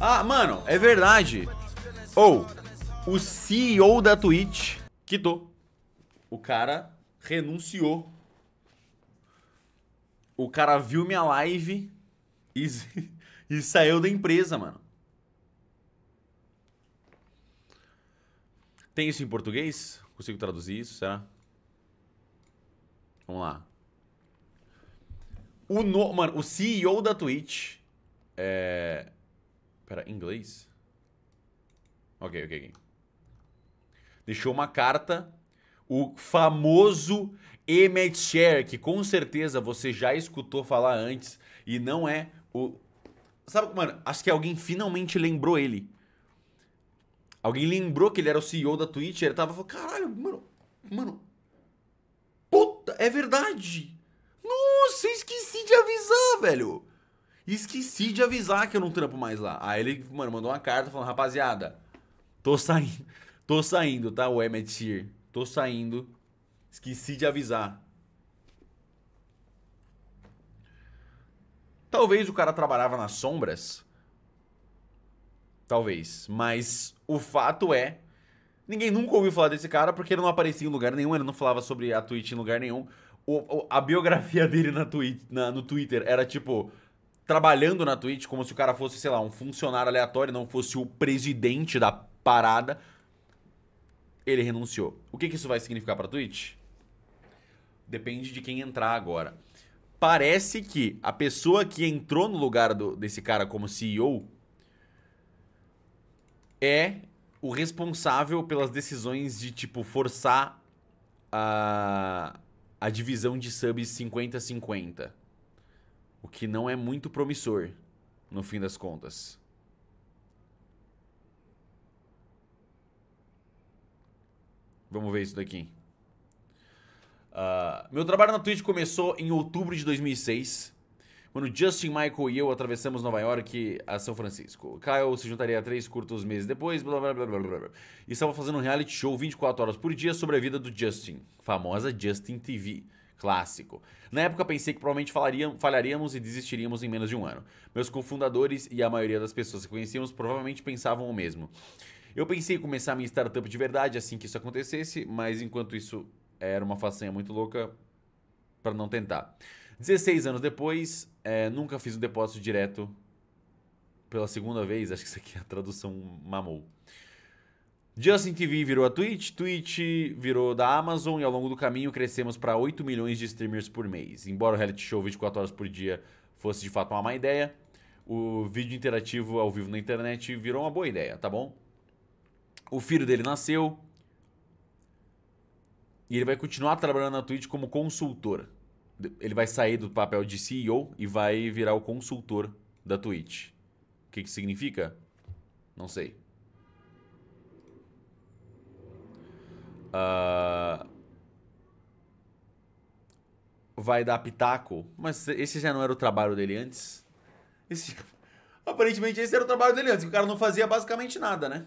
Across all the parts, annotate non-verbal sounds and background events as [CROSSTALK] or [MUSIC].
Ah, mano, é verdade. Ou, oh, o CEO da Twitch quitou. O cara renunciou. O cara viu minha live e, [LAUGHS] e saiu da empresa, mano. Tem isso em português? Consigo traduzir isso, será? Vamos lá. O no... Mano, o CEO da Twitch é Pera, inglês? Ok, ok, ok. Deixou uma carta. O famoso Emmett Share, que com certeza você já escutou falar antes. E não é o. Sabe, mano, acho que alguém finalmente lembrou ele. Alguém lembrou que ele era o CEO da Twitch, ele tava falando, caralho, mano, mano. Puta, é verdade! Nossa, eu esqueci de avisar, velho! esqueci de avisar que eu não trampo mais lá. Aí ele, mano, mandou uma carta falando, rapaziada, tô saindo, tô saindo, tá, o Emetir? Tô saindo, esqueci de avisar. Talvez o cara trabalhava nas sombras. Talvez. Mas o fato é. Ninguém nunca ouviu falar desse cara porque ele não aparecia em lugar nenhum, ele não falava sobre a Twitch em lugar nenhum. O, o, a biografia [LAUGHS] dele na Twitch, na, no Twitter era tipo: trabalhando na Twitch como se o cara fosse, sei lá, um funcionário aleatório, não fosse o presidente da parada, ele renunciou. O que, que isso vai significar para Twitch? Depende de quem entrar agora. Parece que a pessoa que entrou no lugar do, desse cara como CEO é o responsável pelas decisões de, tipo, forçar a, a divisão de subs 50-50. O que não é muito promissor, no fim das contas. Vamos ver isso daqui. Uh, meu trabalho na Twitch começou em outubro de 2006, quando Justin, Michael e eu atravessamos Nova York a São Francisco. O Kyle se juntaria a três curtos meses depois, blá blá blá blá blá. blá. E estava fazendo um reality show 24 horas por dia sobre a vida do Justin, famosa Justin TV clássico. Na época pensei que provavelmente falharíamos e desistiríamos em menos de um ano. Meus cofundadores e a maioria das pessoas que conhecíamos provavelmente pensavam o mesmo. Eu pensei em começar minha startup de verdade assim que isso acontecesse, mas enquanto isso era uma façanha muito louca para não tentar. 16 anos depois, é, nunca fiz um depósito direto pela segunda vez, acho que isso aqui é a tradução mamou. Justin TV virou a Twitch, Twitch virou da Amazon e ao longo do caminho crescemos para 8 milhões de streamers por mês. Embora o reality show 24 horas por dia fosse de fato uma má ideia, o vídeo interativo ao vivo na internet virou uma boa ideia, tá bom? O filho dele nasceu e ele vai continuar trabalhando na Twitch como consultor. Ele vai sair do papel de CEO e vai virar o consultor da Twitch. O que, que significa? Não sei. Uh, vai dar pitaco. Mas esse já não era o trabalho dele antes? Esse... [LAUGHS] Aparentemente esse era o trabalho dele antes, que o cara não fazia basicamente nada, né?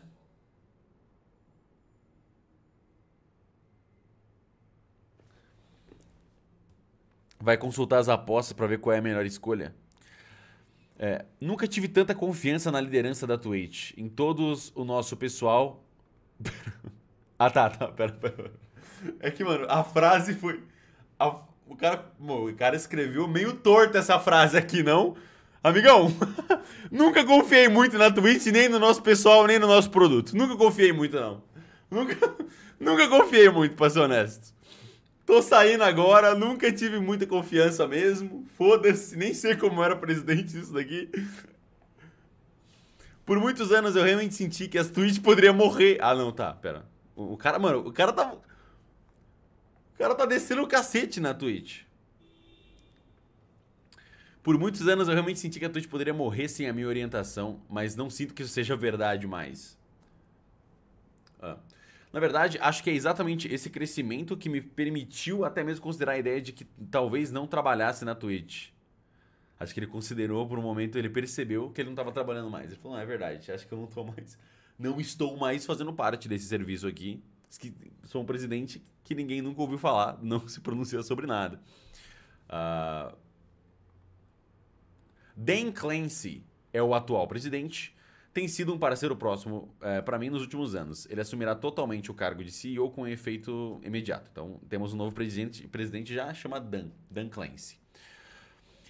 Vai consultar as apostas para ver qual é a melhor escolha. É, nunca tive tanta confiança na liderança da Twitch. Em todos o nosso pessoal. [LAUGHS] Ah, tá, tá. Pera, pera. É que, mano, a frase foi. A, o, cara, o cara escreveu meio torto essa frase aqui, não? Amigão, [LAUGHS] nunca confiei muito na Twitch, nem no nosso pessoal, nem no nosso produto. Nunca confiei muito, não. Nunca, [LAUGHS] nunca confiei muito, pra ser honesto. Tô saindo agora, nunca tive muita confiança mesmo. Foda-se, nem sei como era presidente isso daqui. Por muitos anos eu realmente senti que as Twitch poderia morrer. Ah, não, tá, pera. O cara, mano, o cara tá. O cara tá descendo o cacete na Twitch. Por muitos anos eu realmente senti que a Twitch poderia morrer sem a minha orientação, mas não sinto que isso seja verdade mais. Ah. Na verdade, acho que é exatamente esse crescimento que me permitiu até mesmo considerar a ideia de que talvez não trabalhasse na Twitch. Acho que ele considerou por um momento, ele percebeu que ele não estava trabalhando mais. Ele falou: não, é verdade, acho que eu não estou mais não estou mais fazendo parte desse serviço aqui. Que sou um presidente que ninguém nunca ouviu falar, [LAUGHS] não se pronunciou sobre nada. Uh... Dan Clancy é o atual presidente. Tem sido um parceiro próximo é, eh, para mim nos últimos anos. Ele assumirá totalmente o cargo de CEO com efeito imediato. Então temos um novo presidente, presidente já chama Dan, Dan Clancy.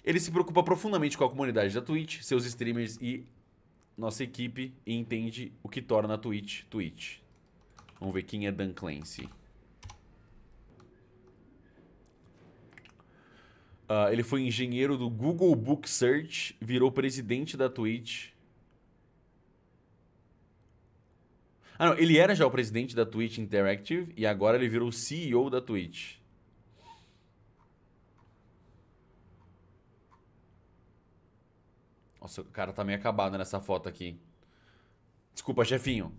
Ele se preocupa profundamente com a comunidade da Twitch, seus streamers e nossa equipe e entende o que torna a Twitch, Twitch. Vamos ver quem é Dan Clancy. Uh, ele foi engenheiro do Google Book Search, virou presidente da Twitch. Ah, não, ele era já o presidente da Twitch Interactive e agora ele virou CEO da Twitch. Nossa, o cara tá meio acabado nessa foto aqui. Desculpa, chefinho.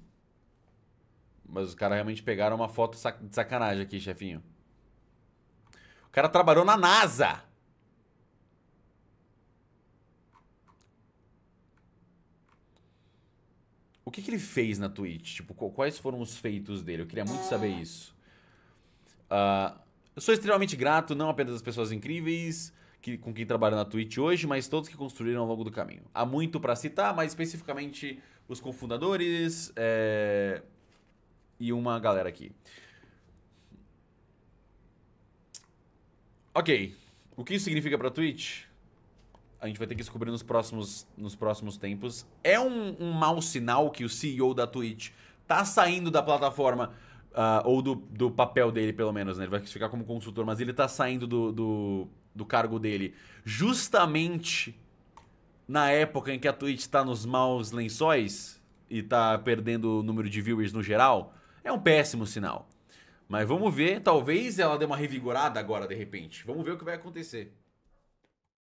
Mas os caras realmente pegaram uma foto de sacanagem aqui, chefinho. O cara trabalhou na NASA! O que, que ele fez na Twitch? Tipo, quais foram os feitos dele? Eu queria muito saber isso. Uh, eu sou extremamente grato, não apenas às pessoas incríveis, que, com quem trabalha na Twitch hoje, mas todos que construíram ao longo do caminho. Há muito para citar, mas especificamente os cofundadores é... e uma galera aqui. Ok, o que isso significa para Twitch? A gente vai ter que descobrir nos próximos, nos próximos tempos. É um, um mau sinal que o CEO da Twitch tá saindo da plataforma, uh, ou do, do papel dele, pelo menos, né? Ele vai ficar como consultor, mas ele tá saindo do, do do cargo dele, justamente na época em que a Twitch está nos maus lençóis e está perdendo o número de viewers no geral, é um péssimo sinal. Mas vamos ver, talvez ela dê uma revigorada agora de repente. Vamos ver o que vai acontecer.